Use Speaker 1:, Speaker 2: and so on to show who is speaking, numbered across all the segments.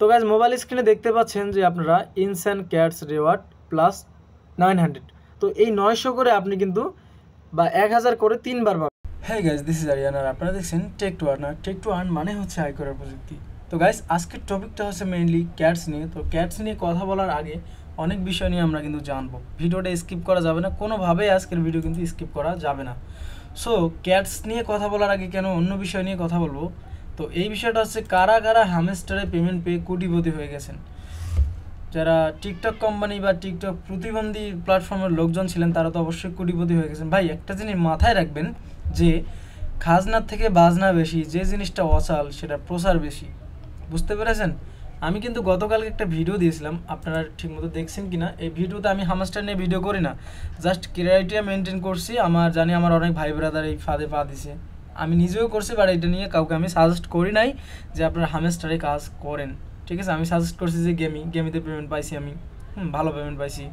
Speaker 1: তো guys mobile স্ক্রিনে দেখতে পাচ্ছেন যে আপনারা ইনসান cats reward plus nine hundred তো এই নয়শো করে আপনি কিন্তু বা এক হাজার করে তিনবার পাবেন হ্যাঁ গাইজ দিস ইজ আরিয়ানার আপনারা দেখছেন take to earn take to earn মানে হচ্ছে আয় করার প্রযুক্তি তো গাইস আজকের টপিকটা হচ্ছে মেইনলি ক্যাটস নিয়ে তো ক্যাটস নিয়ে কথা বলার আগে অনেক বিষয় নিয়ে আমরা কিন্তু জানবো ভিডিওটা স্কিপ করা যাবে না কোনোভাবেই আজকের ভিডিও কিন্তু স্কিপ করা যাবে না সো ক্যাটস নিয়ে কথা বলার আগে কেন অন্য বিষয় নিয়ে কথা বলবো তো এই বিষয়টা হচ্ছে কারা কারা হ্যামেস্টারে পেমেন্ট পেয়ে কোটিপতি হয়ে গেছেন যারা টিকটক কোম্পানি বা টিকটক প্রতিবন্ধী প্ল্যাটফর্মের লোকজন ছিলেন তারা তো অবশ্যই কোটিপতি হয়ে গেছেন ভাই একটা জিনিস মাথায় রাখবেন যে খাজনার থেকে বাজনা বেশি যে জিনিসটা অচাল সেটা প্রসার বেশি বুঝতে পেরেছেন আমি কিন্তু গতকালকে একটা ভিডিও দিয়েছিলাম আপনারা ঠিকমতো দেখছেন কি না এই ভিডিওতে আমি হামাস্টার নিয়ে ভিডিও করি না জাস্ট ক্রাইটেরিয়া মেনটেন করছি আমার জানি আমার অনেক ভাই ব্রাদার এই ফাঁদে পা দিছে আমি নিজেও করছি বাট এটা নিয়ে কাউকে আমি সাজেস্ট করি নাই যে আপনারা হামেস্টারে কাজ করেন ঠিক আছে আমি সাজেস্ট করছি যে গেমি গেমিতে পেমেন্ট পাইছি আমি হুম ভালো পেমেন্ট পাইছি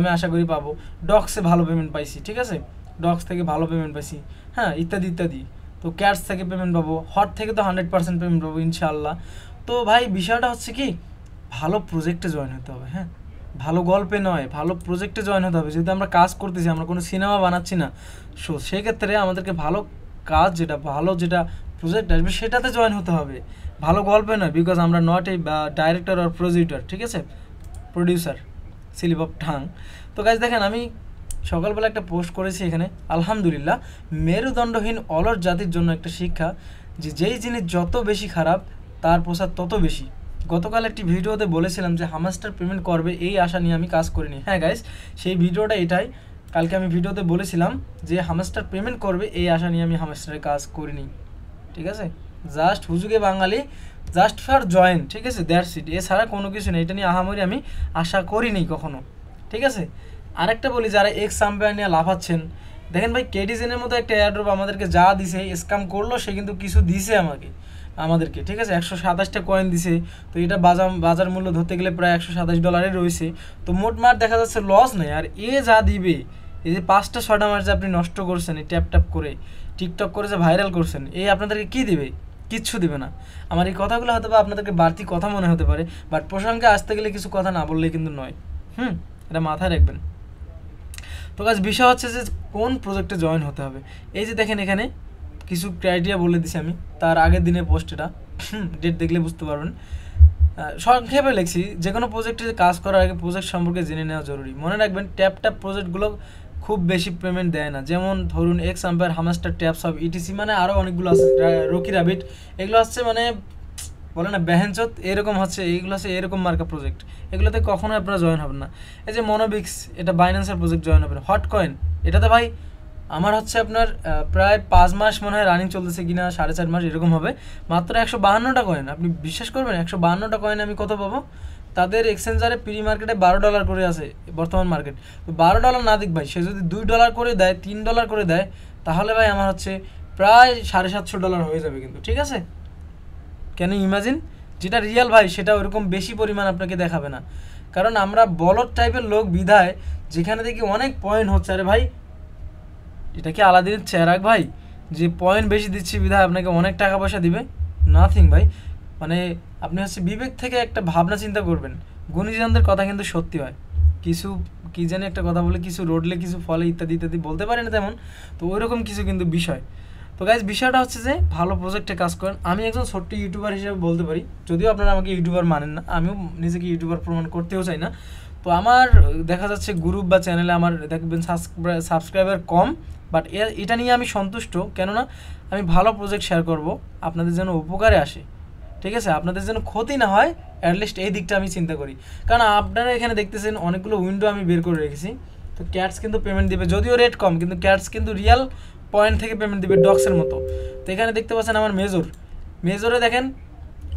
Speaker 1: আমি আশা করি পাবো ডক্সে ভালো পেমেন্ট পাইছি ঠিক আছে ডক্স থেকে ভালো পেমেন্ট পাইছি হ্যাঁ ইত্যাদি ইত্যাদি তো ক্যাশ থেকে পেমেন্ট পাবো হট থেকে তো হান্ড্রেড পার্সেন্ট পেমেন্ট পাবো ইনশাআল্লাহ তো ভাই বিষয়টা হচ্ছে কি ভালো প্রজেক্টে জয়েন হতে হবে হ্যাঁ ভালো গল্পে নয় ভালো প্রজেক্টে জয়েন হতে হবে যেহেতু আমরা কাজ করতেছি আমরা কোনো সিনেমা বানাচ্ছি না সো সেক্ষেত্রে আমাদেরকে ভালো কাজ যেটা ভালো যেটা প্রজেক্ট আসবে সেটাতে জয়েন হতে হবে ভালো গল্পে নয় বিকজ আমরা not a director or producer ঠিক আছে প্রডিউসার সিলিপ অফ ঠাং তো গাছ দেখেন আমি সকালবেলা একটা পোস্ট করেছি এখানে আলহামদুলিল্লাহ মেরুদণ্ডহীন অলস জাতির জন্য একটা শিক্ষা যে যেই জিনিস যত বেশি খারাপ তার প্রসাদ তত বেশি গতকাল একটি ভিডিওতে বলেছিলাম যে হামাস্টার পেমেন্ট করবে এই আশা নিয়ে আমি কাজ করিনি হ্যাঁ গাইস সেই ভিডিওটা এটাই কালকে আমি ভিডিওতে বলেছিলাম যে হামেস্টার পেমেন্ট করবে এই আশা নিয়ে আমি হামেস্টারের কাজ করিনি ঠিক আছে জাস্ট হুজুগে বাঙালি জাস্ট ফর জয়েন ঠিক আছে দ্যাট সিট এছাড়া কোনো কিছু নেই এটা নিয়ে আহামরি আমি আশা করিনি কখনো ঠিক আছে আরেকটা বলি যারা এক্স আম্পায়ার নিয়ে লাফাচ্ছেন দেখেন ভাই কেডিজেনের মতো একটা এয়ারড্রপ আমাদেরকে যা দিছে স্ক্যাম করলো সে কিন্তু কিছু দিছে আমাকে আমাদেরকে ঠিক আছে একশো সাতাশটা কয়েন দিছে তো এটা বাজার বাজার মূল্য ধরতে গেলে প্রায় একশো সাতাশ ডলারে রয়েছে তো মোট মার দেখা যাচ্ছে লস নেই আর এ যা দিবে এই যে পাঁচটা ছটা মাস যে আপনি নষ্ট করছেন এই ট্যাপ ট্যাপ করে টিকটক করে যে ভাইরাল করছেন এই আপনাদেরকে কী দিবে কিচ্ছু দেবে না আমার এই কথাগুলো হয়তো বা আপনাদেরকে বাড়তি কথা মনে হতে পারে বাট প্রসঙ্গে আসতে গেলে কিছু কথা না বললে কিন্তু নয় হুম এটা মাথায় রাখবেন তো কাজ বিষয় হচ্ছে যে কোন প্রজেক্টে জয়েন হতে হবে এই যে দেখেন এখানে কিছু ক্রাইটেরিয়া বলে দিছি আমি তার আগের দিনের পোস্ট এটা ডেট দেখলে বুঝতে পারবেন সংক্ষেপে লিখছি যে কোনো প্রজেক্টে কাজ করার আগে প্রজেক্ট সম্পর্কে জেনে নেওয়া জরুরি মনে রাখবেন ট্যাপ ট্যাপ প্রজেক্টগুলো খুব বেশি পেমেন্ট দেয় না যেমন ধরুন X Empire Hamster taps of etc মানে আরও অনেকগুলো আছে রকি রাবিট এগুলো হচ্ছে মানে বলে না ব্যাহেঞ্চত এরকম হচ্ছে এইগুলো হচ্ছে এরকম মার্কা প্রজেক্ট এগুলোতে কখনোই আপনারা জয়েন হবেন না এই যে মনোবিক্স এটা বাইন্যান্সের প্রজেক্ট জয়েন হবেন হট কয়েন এটাতে ভাই আমার হচ্ছে আপনার প্রায় পাঁচ মাস মনে হয় রানিং চলতেছে কিনা সাড়ে চার মাস এরকম হবে মাত্র একশো বাহান্নটা কয়েন আপনি বিশ্বাস করবেন একশো বাহান্নটা কয়েন আমি কত পাবো তাদের এক্সচেঞ্জারে প্রি মার্কেটে বারো ডলার করে আছে বর্তমান মার্কেট বারো ডলার না দিক ভাই সে যদি দুই ডলার করে দেয় তিন ডলার করে দেয় তাহলে ভাই আমার হচ্ছে প্রায় সাড়ে সাতশো ডলার হয়ে যাবে কিন্তু ঠিক আছে কেন ইমাজিন যেটা রিয়েল ভাই সেটা ওরকম বেশি পরিমাণ আপনাকে দেখাবে না কারণ আমরা বলর টাইপের লোক বিধায় যেখানে দেখি অনেক পয়েন্ট হচ্ছে আরে ভাই এটা কি আলাদিন চেরাক ভাই যে পয়েন্ট বেশি দিচ্ছি বিধায় আপনাকে অনেক টাকা পয়সা দিবে নাথিং ভাই মানে আপনি হচ্ছে বিবেক থেকে একটা ভাবনা চিন্তা করবেন গুণীজনদের কথা কিন্তু সত্যি হয় কিছু কী জানি একটা কথা বলে কিছু রোডলে কিছু ফলে ইত্যাদি ইত্যাদি বলতে পারে না তেমন তো ওইরকম কিছু কিন্তু বিষয় তো গাইজ বিষয়টা হচ্ছে যে ভালো প্রজেক্টে কাজ করেন আমি একজন ছোট্ট ইউটিউবার হিসেবে বলতে পারি যদিও আপনারা আমাকে ইউটিউবার মানেন না আমিও নিজেকে ইউটিউবার প্রমাণ করতেও চাই না তো আমার দেখা যাচ্ছে গ্রুপ বা চ্যানেলে আমার দেখবেন সাবস্ক্রাইবার কম বাট এটা নিয়ে আমি সন্তুষ্ট কেননা আমি ভালো প্রজেক্ট শেয়ার করব আপনাদের যেন উপকারে আসে ঠিক আছে আপনাদের যেন ক্ষতি না হয় অ্যাটলিস্ট এই দিকটা আমি চিন্তা করি কারণ আপনারা এখানে দেখতেছেন অনেকগুলো উইন্ডো আমি বের করে রেখেছি তো ক্যাটস কিন্তু পেমেন্ট দেবে যদিও রেট কম কিন্তু ক্যাটস কিন্তু রিয়াল পয়েন্ট থেকে পেমেন্ট দেবে ডক্সের মতো তো এখানে দেখতে পাচ্ছেন আমার মেজর মেজরে দেখেন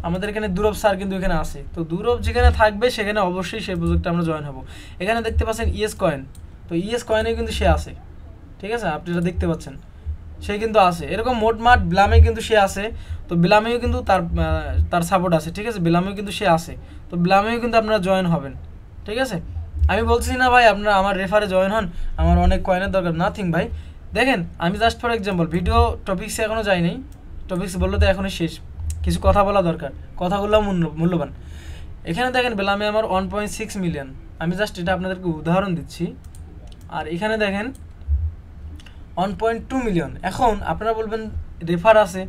Speaker 1: আমাদের এখানে দুরব স্যার কিন্তু এখানে আছে তো দুরব যেখানে থাকবে সেখানে অবশ্যই সেই প্রজেক্টটা আমরা জয়েন হব এখানে দেখতে পাচ্ছেন ইএস e কয়েন তো ইএস e কয়েনে কিন্তু সে আছে ঠিক আছে আপনি দেখতে পাচ্ছেন সে কিন্তু আছে এরকম মোটমাট বিলামে কিন্তু সে আছে তো বিলামেও কিন্তু তার তার সাপোর্ট আছে ঠিক আছে বিলামেও কিন্তু সে আছে তো বিলামেও কিন্তু আপনারা জয়েন হবেন ঠিক আছে আমি বলছি না ভাই আপনারা আমার রেফারে জয়েন হন আমার অনেক কয়েনের দরকার নাথিং ভাই দেখেন আমি জাস্ট ফর এক্সাম্পল ভিডিও টপিক্সে এখনও যাইনি টপিক্স বললো তো এখনই শেষ কিছু কথা বলা দরকার কথাগুলো মূল্যবান এখানে দেখেন বেলামে আমার ওয়ান পয়েন্ট সিক্স মিলিয়ন আমি জাস্ট এটা আপনাদেরকে উদাহরণ দিচ্ছি আর এখানে দেখেন ওয়ান পয়েন্ট টু মিলিয়ন এখন আপনারা বলবেন রেফার আছে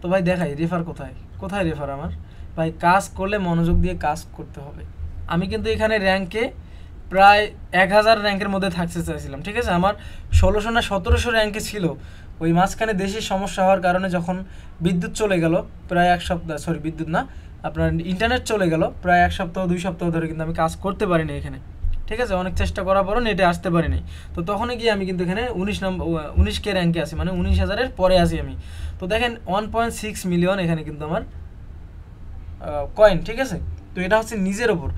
Speaker 1: তো ভাই দেখাই রেফার কোথায় কোথায় রেফার আমার ভাই কাজ করলে মনোযোগ দিয়ে কাজ করতে হবে আমি কিন্তু এখানে র্যাঙ্কে প্রায় এক হাজার র্যাঙ্কের মধ্যে থাকতে চাইছিলাম ঠিক আছে আমার ষোলোশো না সতেরোশো র্যাঙ্কে ছিল ওই মাঝখানে দেশের সমস্যা হওয়ার কারণে যখন বিদ্যুৎ চলে গেল প্রায় এক সপ্তাহ সরি বিদ্যুৎ না আপনার ইন্টারনেট চলে গেল প্রায় এক সপ্তাহ দুই সপ্তাহ ধরে কিন্তু আমি কাজ করতে পারিনি এখানে ঠিক আছে অনেক চেষ্টা করার পরও নেটে আসতে পারিনি তো তখনই গিয়ে আমি কিন্তু এখানে উনিশ নম্বর উনিশ কে র্যাঙ্কে আছি মানে উনিশ হাজারের পরে আছি আমি তো দেখেন ওয়ান পয়েন্ট সিক্স মিলিয়ন এখানে কিন্তু আমার কয়েন ঠিক আছে তো এটা হচ্ছে নিজের ওপর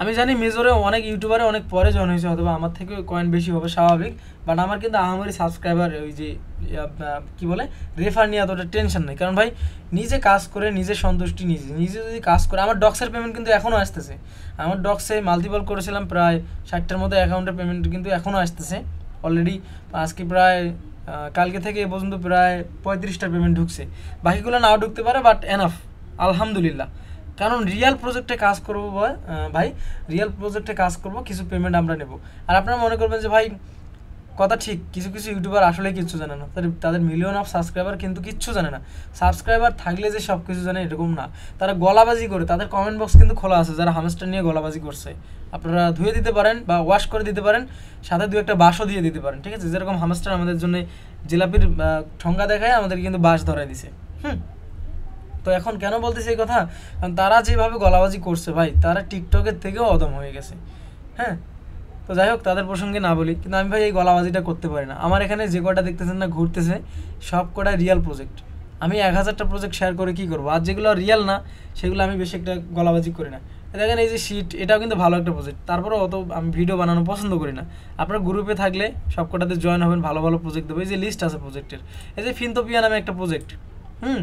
Speaker 1: আমি জানি মেজরে অনেক ইউটিউবারে অনেক পরে জয়েন হয়েছে অথবা আমার থেকে কয়েন বেশি হবে স্বাভাবিক বাট আমার কিন্তু আমারই সাবস্ক্রাইবার ওই যে কি বলে রেফার নিয়ে এতটা টেনশন নেই কারণ ভাই নিজে কাজ করে নিজে সন্তুষ্টি নিজে নিজে যদি কাজ করে আমার ডক্সের পেমেন্ট কিন্তু এখনও আসতেছে আমার ডক্সে মাল্টিপল করেছিলাম প্রায় ষাটটার মতো অ্যাকাউন্টের পেমেন্ট কিন্তু এখনও আসতেছে অলরেডি আজকে প্রায় কালকে থেকে এ পর্যন্ত প্রায় পঁয়ত্রিশটা পেমেন্ট ঢুকছে বাকিগুলো নাও ঢুকতে পারে বাট এনাফ আলহামদুলিল্লাহ কারণ রিয়াল প্রজেক্টে কাজ করবো ভাই রিয়াল প্রজেক্টে কাজ করব কিছু পেমেন্ট আমরা নেব আর আপনারা মনে করবেন যে ভাই কথা ঠিক কিছু কিছু ইউটিউবার আসলে কিছু জানে না তাদের তাদের মিলিয়ন অফ সাবস্ক্রাইবার কিন্তু কিচ্ছু জানে না সাবস্ক্রাইবার থাকলে যে সব কিছু জানে এরকম না তারা গলাবাজি করে তাদের কমেন্ট বক্স কিন্তু খোলা আছে যারা হামেস্টার নিয়ে গলাবাজি করছে আপনারা ধুয়ে দিতে পারেন বা ওয়াশ করে দিতে পারেন সাথে দু একটা বাঁশও দিয়ে দিতে পারেন ঠিক আছে যেরকম হামেস্টার আমাদের জন্য জিলাপির ঠঙ্গা দেখায় আমাদের কিন্তু বাঁশ ধরাই দিছে হুম তো এখন কেন বলতেছি এই কথা তারা যেভাবে গলাবাজি করছে ভাই তারা টিকটকের থেকেও অদম হয়ে গেছে হ্যাঁ তো যাই হোক তাদের প্রসঙ্গে না বলি কিন্তু আমি ভাই এই গলাবাজিটা করতে পারি না আমার এখানে যে কটা দেখতেছেন না ঘুরতেছে সব কটা রিয়াল প্রজেক্ট আমি এক হাজারটা প্রজেক্ট শেয়ার করে কী করবো আর যেগুলো রিয়াল না সেগুলো আমি বেশি একটা গলাবাজি করি না দেখেন এই যে শিট এটাও কিন্তু ভালো একটা প্রজেক্ট তারপরে অত আমি ভিডিও বানানো পছন্দ করি না আপনার গ্রুপে থাকলে সবকটাতে জয়েন হবেন ভালো ভালো প্রজেক্ট দেবো এই যে লিস্ট আছে প্রজেক্টের এই যে ফিনতোপিয়া নামে একটা প্রজেক্ট হুম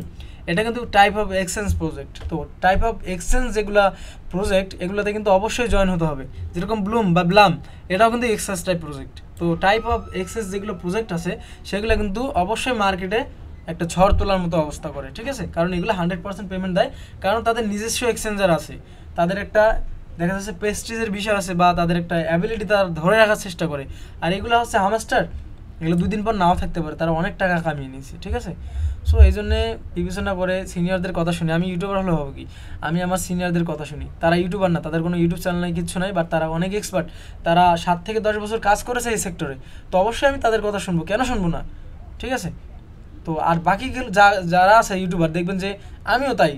Speaker 1: এটা কিন্তু টাইপ অফ এক্সচেঞ্জ প্রজেক্ট তো টাইপ অফ এক্সচেঞ্জ যেগুলো প্রজেক্ট এগুলোতে কিন্তু অবশ্যই জয়েন হতে হবে যেরকম ব্লুম বা ব্লাম এটাও কিন্তু এক্সচেঞ্জ টাইপ প্রজেক্ট তো টাইপ অফ এক্সচেঞ্জ যেগুলো প্রজেক্ট আছে সেগুলো কিন্তু অবশ্যই মার্কেটে একটা ঝড় তোলার মতো অবস্থা করে ঠিক আছে কারণ এগুলো হান্ড্রেড পার্সেন্ট পেমেন্ট দেয় কারণ তাদের নিজস্ব এক্সচেঞ্জার আছে তাদের একটা দেখা যাচ্ছে পেস্টিজের বিষয় আছে বা তাদের একটা অ্যাবিলিটি তারা ধরে রাখার চেষ্টা করে আর এগুলো হচ্ছে হামাস্টার এগুলো দুদিন পর নাও থাকতে পারে তারা অনেক টাকা কামিয়ে নিয়েছে ঠিক আছে সো এই জন্যে বিবেচনা করে সিনিয়রদের কথা শুনি আমি ইউটিউবার হলে হবো কি আমি আমার সিনিয়রদের কথা শুনি তারা ইউটিউবার না তাদের কোনো ইউটিউব চ্যানেল নেই কিচ্ছু নাই বাট তারা অনেক এক্সপার্ট তারা সাত থেকে দশ বছর কাজ করেছে এই সেক্টরে তো অবশ্যই আমি তাদের কথা শুনবো কেন শুনবো না ঠিক আছে তো আর বাকি যা যারা আছে ইউটিউবার দেখবেন যে আমিও তাই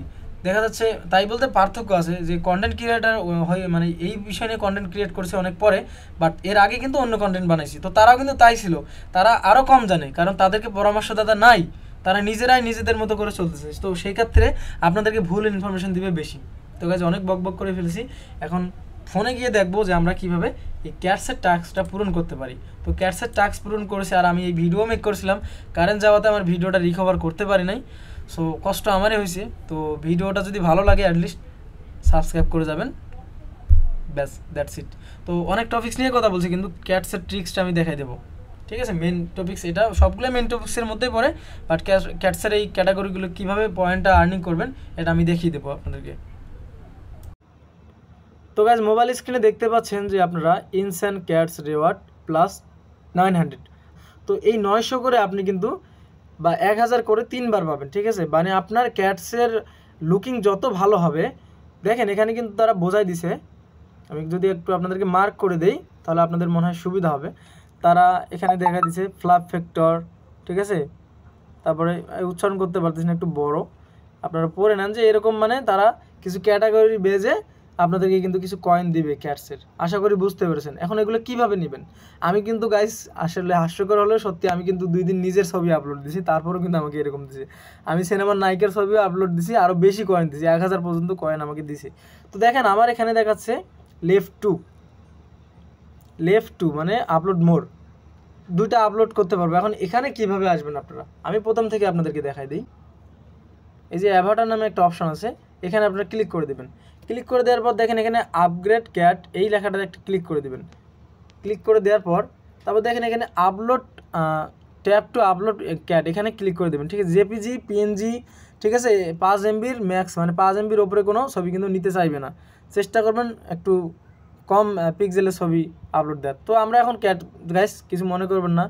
Speaker 1: দেখা যাচ্ছে তাই বলতে পার্থক্য আছে যে কন্টেন্ট ক্রিয়েটার হয়ে মানে এই বিষয় নিয়ে কন্টেন্ট ক্রিয়েট করছে অনেক পরে বাট এর আগে কিন্তু অন্য কন্টেন্ট বানাইছি তো তারাও কিন্তু তাই ছিল তারা আরও কম জানে কারণ তাদেরকে পরামর্শদাতা নাই তারা নিজেরাই নিজেদের মতো করে চলতেছে তো সেই ক্ষেত্রে আপনাদেরকে ভুল ইনফরমেশন দিবে বেশি তো কাছে অনেক বক বক করে ফেলেছি এখন ফোনে গিয়ে দেখবো যে আমরা কিভাবে এই ক্যাটসের টাস্কটা পূরণ করতে পারি তো ক্যাটসের টাস্ক পূরণ করেছে আর আমি এই ভিডিও মেক করেছিলাম কারেন্ট যাওয়াতে আমার ভিডিওটা রিকভার করতে পারি নাই সো কষ্ট আমারই হয়েছে তো ভিডিওটা যদি ভালো লাগে অ্যাটলিস্ট সাবস্ক্রাইব করে যাবেন ব্যাস দ্যাটস ইট তো অনেক টপিক্স নিয়ে কথা বলছি কিন্তু ক্যাটসের ট্রিক্সটা আমি দেখাই দেবো ঠিক আছে মেন টপিক্স এটা সবগুলো মেন টপিক্সের মধ্যেই পড়ে বাট ক্যাটসের এই ক্যাটাগরিগুলো কীভাবে পয়েন্টটা আর্নিং করবেন এটা আমি দেখিয়ে দেবো আপনাদেরকে তো গাছ মোবাইল স্ক্রিনে দেখতে পাচ্ছেন যে আপনারা ইনস cats reward plus nine hundred তো এই নয়শো করে আপনি কিন্তু বা এক হাজার করে তিনবার পাবেন ঠিক আছে মানে আপনার ক্যাটসের লুকিং যত ভালো হবে দেখেন এখানে কিন্তু তারা বোঝাই দিছে আমি যদি একটু আপনাদেরকে মার্ক করে দেই তাহলে আপনাদের মনে হয় সুবিধা হবে তারা এখানে দেখা দিছে ফ্লাপ ফ্যাক্টর ঠিক আছে তারপরে উচ্চারণ করতে পারতেছেন একটু বড় আপনারা পড়ে নেন যে এরকম মানে তারা কিছু ক্যাটাগরি বেজে আপনাদেরকে কিন্তু কিছু কয়েন দিবে ক্যাটসের আশা করি বুঝতে পেরেছেন এখন এগুলো কিভাবে নেবেন আমি কিন্তু গাইস আসলে হাস্যকর হলেও সত্যি আমি কিন্তু দুই দিন নিজের ছবি আপলোড দিছি তারপরেও কিন্তু আমাকে এরকম দিছে আমি সিনেমার নায়িকার ছবিও আপলোড দিছি আরও বেশি কয়েন দিছি এক হাজার পর্যন্ত কয়েন আমাকে দিছে তো দেখেন আমার এখানে দেখাচ্ছে লেফট টু লেফট টু মানে আপলোড মোর দুইটা আপলোড করতে পারবো এখন এখানে কিভাবে আসবেন আপনারা আমি প্রথম থেকে আপনাদেরকে দেখাই দিই এই যে অ্যাভাটার নামে একটা অপশন আছে এখানে আপনারা ক্লিক করে দেবেন ক্লিক করে দেওয়ার পর দেখেন এখানে আপগ্রেড ক্যাট এই লেখাটাতে একটু ক্লিক করে দেবেন ক্লিক করে দেওয়ার পর তারপর দেখেন এখানে upload tap to upload cat এখানে ক্লিক করে দেবেন ঠিক আছে জেপিজি পিএনজি ঠিক আছে পাঁচ এমবির ম্যাক্স মানে পাঁচ এমবির ওপরে কোনো ছবি কিন্তু নিতে চাইবে না চেষ্টা করবেন একটু কম পিক্সেলের ছবি আপলোড দেওয়ার তো আমরা এখন ক্যাট গাইস কিছু মনে করবেন না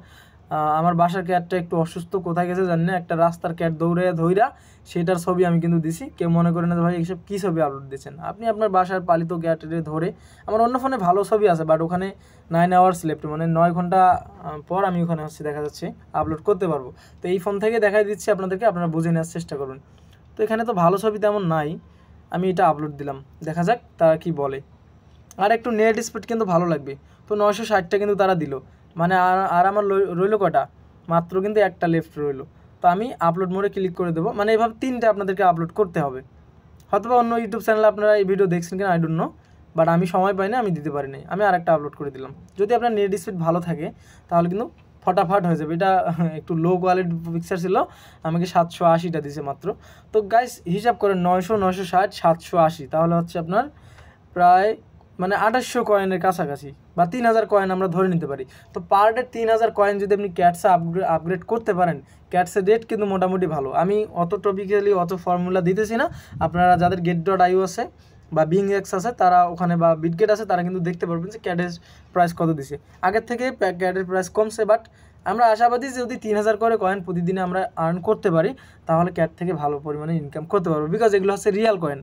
Speaker 1: আমার বাসার ক্যাটটা একটু অসুস্থ কোথায় গেছে জানি না একটা রাস্তার ক্যাট দৌড়ে ধৈরা সেটার ছবি আমি কিন্তু দিছি কেউ মনে করেন ভাই এইসব কী ছবি আপলোড দিচ্ছেন আপনি আপনার বাসার পালিত ক্যাটে ধরে আমার অন্য ফোনে ভালো ছবি আছে বাট ওখানে নাইন আওয়ার্স লেফট মানে নয় ঘন্টা পর আমি ওখানে হচ্ছে দেখা যাচ্ছে আপলোড করতে পারবো তো এই ফোন থেকে দেখাই দিচ্ছি আপনাদেরকে আপনারা বুঝে নেওয়ার চেষ্টা করুন তো এখানে তো ভালো ছবি তেমন নাই আমি এটা আপলোড দিলাম দেখা যাক তারা কি বলে আর একটু নেট স্পিড কিন্তু ভালো লাগবে তো নয়শো ষাটটা কিন্তু তারা দিল মানে আর আমার রইলো কটা মাত্র কিন্তু একটা লেফট রইলো তো আমি আপলোড মোড়ে ক্লিক করে দেবো মানে এভাবে তিনটা আপনাদেরকে আপলোড করতে হবে হয়তো অন্য ইউটিউব চ্যানেলে আপনারা এই ভিডিও দেখছেন কিনা আই ডোন্ট নো বাট আমি সময় পাই না আমি দিতে পারি নাই আমি আরেকটা আপলোড করে দিলাম যদি আপনার নেট স্পিড ভালো থাকে তাহলে কিন্তু ফটাফট হয়ে যাবে এটা একটু লো কোয়ালিটি পিকচার ছিল আমাকে সাতশো আশিটা দিছে মাত্র তো গাইস হিসাব করেন নয়শো নয়শো ষাট সাতশো আশি তাহলে হচ্ছে আপনার প্রায় মানে আঠাশশো কয়েনের কাছাকাছি বা তিন হাজার কয়েন আমরা ধরে নিতে পারি তো পার ডে তিন হাজার কয়েন যদি আপনি ক্যাটসে আপগ্রেড আপগ্রেড করতে পারেন ক্যাটসের রেট কিন্তু মোটামুটি ভালো আমি অত টপিক্যালি অত ফর্মুলা দিতেছি না আপনারা যাদের গেট ডট আইও আছে বা বিং এক্স আছে তারা ওখানে বা বিটগেট আছে তারা কিন্তু দেখতে পারবেন যে ক্যাটের প্রাইস কত দিছে আগের থেকে ক্যাটের প্রাইস কমছে বাট আমরা আশাবাদী যদি তিন হাজার করে কয়েন প্রতিদিনে আমরা আর্ন করতে পারি তাহলে ক্যাট থেকে ভালো পরিমাণে ইনকাম করতে পারবো বিকজ এগুলো হচ্ছে রিয়াল কয়েন